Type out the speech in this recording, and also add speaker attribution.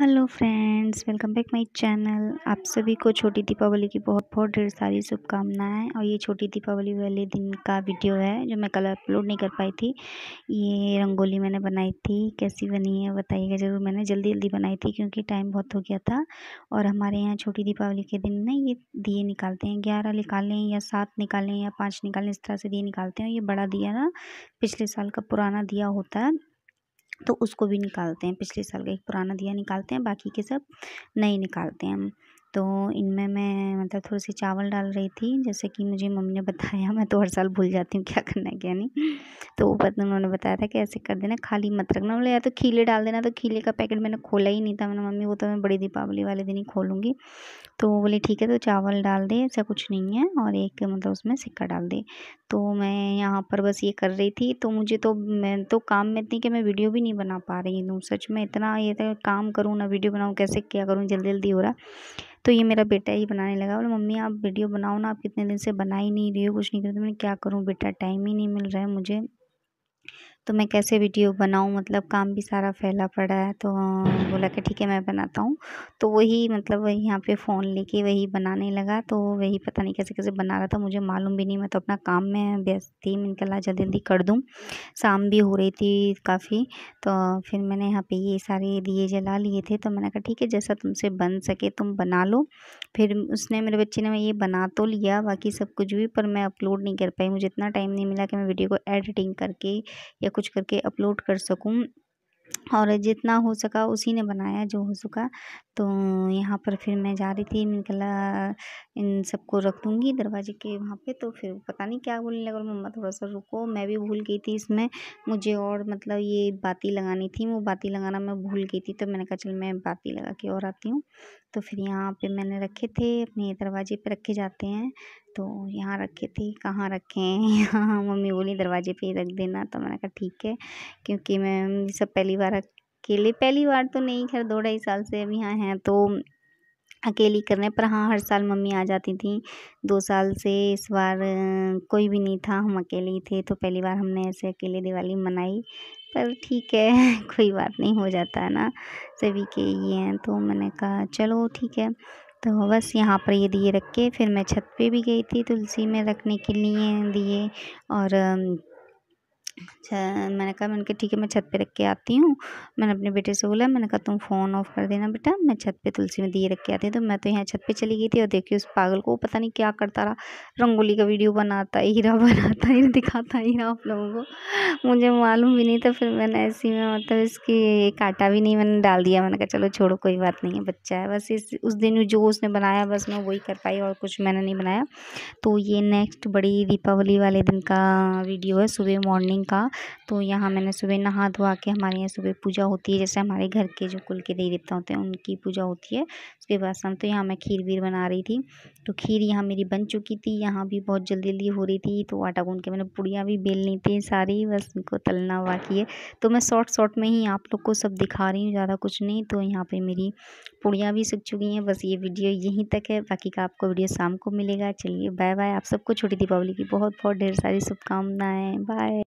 Speaker 1: hello friends welcome back my channel आप सभी को छोटी दीपावली की बहुत बहुत ढेर सारी शुभकामनाएं और ये छोटी दीपावली वाले दिन का वीडियो है जो मैं कल अपलोड नहीं कर पाई थी ये रंगोली मैंने बनाई थी कैसी बनी है बताइएगा ज़रूर मैंने जल्दी जल्दी बनाई थी क्योंकि टाइम बहुत हो गया था और हमारे यहाँ छोटी दीपावली के दिन ना ये दिए निकालते हैं ग्यारह निकालें या सात निकालें या पाँच निकालें इस तरह से दिए निकालते हैं ये बड़ा दिया ना पिछले साल का पुराना दिया होता है तो उसको भी निकालते हैं पिछले साल का एक पुराना दिया निकालते हैं बाकी के सब नए निकालते हैं हम तो इनमें मैं मतलब थोड़ी सी चावल डाल रही थी जैसे कि मुझे मम्मी ने बताया मैं तो हर साल भूल जाती हूँ क्या करना है क्या नहीं तो वो उन्होंने बताया था कि ऐसे कर देना खाली मत रखना बोले या तो खीले डाल देना तो खीले का पैकेट मैंने खोला ही नहीं था मैंने मम्मी वो तो मैं बड़ी दीपावली वाले दिन ही खोलूँगी तो बोले ठीक है तो चावल डाल दे ऐसा कुछ नहीं है और एक मतलब उसमें सिक्का डाल दे तो मैं यहाँ पर बस ये कर रही थी तो मुझे तो मैं तो काम में इतनी कि मैं वीडियो भी नहीं बना पा रही हूँ सच में इतना ये था तो काम करूँ ना वीडियो बनाऊँ कैसे क्या करूँ जल्दी जल्दी हो रहा तो ये मेरा बेटा ही बनाने लगा बोले मम्मी आप वीडियो बनाओ ना आप कितने दिन से बना ही नहीं रही हो कुछ नहीं करते तो मैंने क्या करूँ बेटा टाइम ही नहीं मिल रहा है मुझे तो मैं कैसे वीडियो बनाऊँ मतलब काम भी सारा फैला पड़ा है तो बोला कि ठीक है मैं बनाता हूँ तो वही मतलब वही यहाँ पे फ़ोन लेके वही बनाने लगा तो वही पता नहीं कैसे कैसे बना रहा था मुझे मालूम भी नहीं मैं तो अपना काम में व्यस्त थी मैंने कहा जल्दी जल्दी कर दूँ शाम भी हो रही थी काफ़ी तो फिर मैंने यहाँ पर ये सारे दिए जला लिए थे तो मैंने कहा ठीक है जैसा तुमसे बन सके तुम बना लो फिर उसने मेरे बच्चे ने मैं ये बना तो लिया बाकी सब कुछ भी पर मैं अपलोड नहीं कर पाई मुझे इतना टाइम नहीं मिला कि मैं वीडियो को एडिटिंग करके या कुछ करके अपलोड कर सकूँ और जितना हो सका उसी ने बनाया जो हो सका तो यहाँ पर फिर मैं जा रही थी निकला इन सबको रख दूँगी दरवाजे के वहाँ पे तो फिर पता नहीं क्या बोलने लगा मम्मा थोड़ा सा रुको मैं भी भूल गई थी इसमें मुझे और मतलब ये बाती लगानी थी वो बाती लगाना मैं भूल गई थी तो मैंने कहा चल मैं बाती लगा के और आती हूँ तो फिर यहाँ पर मैंने रखे थे अपने दरवाजे पर रखे जाते हैं तो यहाँ रखे थे कहाँ रखे हैं यहाँ मम्मी बोली दरवाजे पे ही रख देना तो मैंने कहा ठीक है क्योंकि मैं ये सब पहली बार अकेले पहली बार तो नहीं खैर दो ढाई साल से अब यहाँ हैं तो अकेली करने पर हाँ हर साल मम्मी आ जाती थी दो साल से इस बार कोई भी नहीं था हम अकेले ही थे तो पहली बार हमने ऐसे अकेले दिवाली मनाई पर ठीक है कोई बात नहीं हो जाता है ना सभी के ये हैं तो मैंने कहा चलो ठीक है तो बस यहाँ पर ये दिए रख के फिर मैं छत पे भी गई थी तुलसी में रखने के लिए दिए और अच्छा, मैंने कहा मैंने कहा ठीक है मैं छत पे रख के आती हूँ मैंने अपने बेटे से बोला मैंने कहा तुम फ़ोन ऑफ कर देना बेटा मैं छत पे तुलसी में दिए रख के आती हूँ तो मैं तो यहाँ छत पे चली गई थी और देखिए उस पागल को पता नहीं क्या करता रहा रंगोली का वीडियो बनाता हीरा बनाता हीरा दिखाता हीरा आप लोगों को मुझे मालूम भी नहीं था फिर मैंने ऐसी में मतलब इसकी काटा भी नहीं मैंने डाल दिया मैंने कहा चलो छोड़ो कोई बात नहीं है बच्चा है बस इस उस दिन जो उसने बनाया बस मैं वही कर पाई और कुछ मैंने नहीं बनाया तो ये नेक्स्ट बड़ी दीपावली वाले दिन का वीडियो है सुबह मॉर्निंग का तो यहाँ मैंने सुबह नहा धोवा के हमारे यहाँ सुबह पूजा होती है जैसे हमारे घर के जो कुल के देवी देवता होते हैं उनकी पूजा होती है उसके बाद शाम तो यहाँ मैं खीर वीर बना रही थी तो खीर यहाँ मेरी बन चुकी थी यहाँ भी बहुत जल्दी जल्दी हो रही थी तो आटा गूँध के मैंने पूड़ियाँ भी बेलनी थी सारी बस उनको तलना बाकी है तो मैं शॉर्ट शॉर्ट में ही आप लोग को सब दिखा रही हूँ ज़्यादा कुछ नहीं तो यहाँ पर मेरी पूड़ियाँ भी सूख चुकी हैं बस ये वीडियो यहीं तक है बाकी का आपको वीडियो शाम को मिलेगा चलिए बाय बाय आप सबको छोटी दीपावली की बहुत बहुत ढेर सारी शुभकामनाएँ बाय